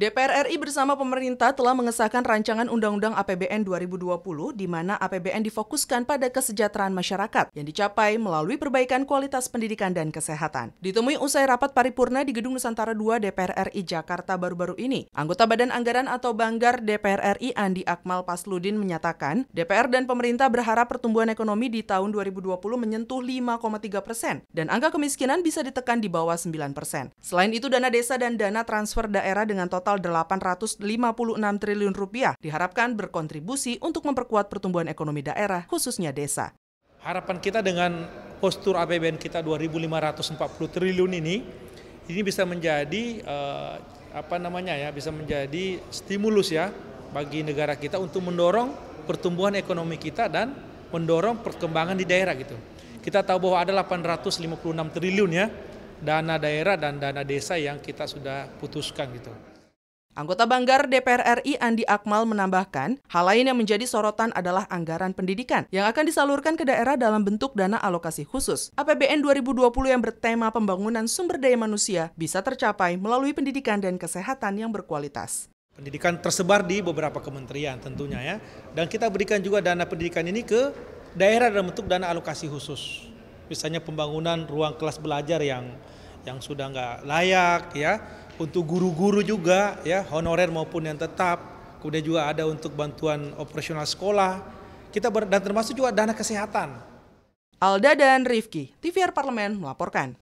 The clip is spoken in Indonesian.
DPR RI bersama pemerintah telah mengesahkan rancangan Undang-Undang APBN 2020 di mana APBN difokuskan pada kesejahteraan masyarakat yang dicapai melalui perbaikan kualitas pendidikan dan kesehatan. Ditemui usai rapat paripurna di Gedung Nusantara II DPR RI Jakarta baru-baru ini, anggota Badan Anggaran atau Banggar DPR RI Andi Akmal Pasludin menyatakan, DPR dan pemerintah berharap pertumbuhan ekonomi di tahun 2020 menyentuh 5,3 persen dan angka kemiskinan bisa ditekan di bawah 9 persen. Selain itu, dana desa dan dana transfer daerah dengan total total 856 triliun rupiah diharapkan berkontribusi untuk memperkuat pertumbuhan ekonomi daerah, khususnya desa. Harapan kita dengan postur APBN kita 2.540 triliun ini, ini bisa menjadi eh, apa namanya ya, bisa menjadi stimulus ya bagi negara kita untuk mendorong pertumbuhan ekonomi kita dan mendorong perkembangan di daerah gitu. Kita tahu bahwa ada 856 triliun ya dana daerah dan dana desa yang kita sudah putuskan gitu. Anggota Banggar DPR RI Andi Akmal menambahkan, hal lain yang menjadi sorotan adalah anggaran pendidikan yang akan disalurkan ke daerah dalam bentuk dana alokasi khusus. APBN 2020 yang bertema pembangunan sumber daya manusia bisa tercapai melalui pendidikan dan kesehatan yang berkualitas. Pendidikan tersebar di beberapa kementerian tentunya ya. Dan kita berikan juga dana pendidikan ini ke daerah dalam bentuk dana alokasi khusus. Misalnya pembangunan ruang kelas belajar yang yang sudah nggak layak ya untuk guru-guru juga ya honorer maupun yang tetap kemudian juga ada untuk bantuan operasional sekolah kita ber, dan termasuk juga dana kesehatan Alda dan Rifki TVR Parlemen melaporkan